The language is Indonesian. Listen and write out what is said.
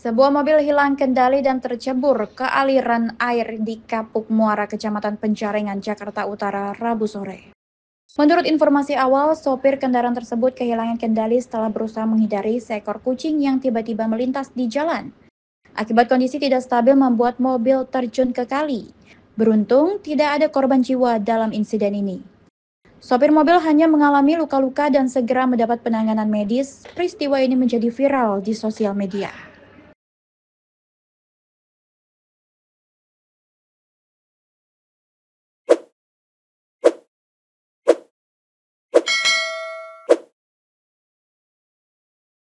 Sebuah mobil hilang kendali dan tercebur ke aliran air di Kapuk Muara, Kecamatan Penjaringan, Jakarta Utara, Rabu sore. Menurut informasi awal, sopir kendaraan tersebut kehilangan kendali setelah berusaha menghindari seekor kucing yang tiba-tiba melintas di jalan. Akibat kondisi tidak stabil membuat mobil terjun ke kali. Beruntung, tidak ada korban jiwa dalam insiden ini. Sopir mobil hanya mengalami luka-luka dan segera mendapat penanganan medis. Peristiwa ini menjadi viral di sosial media.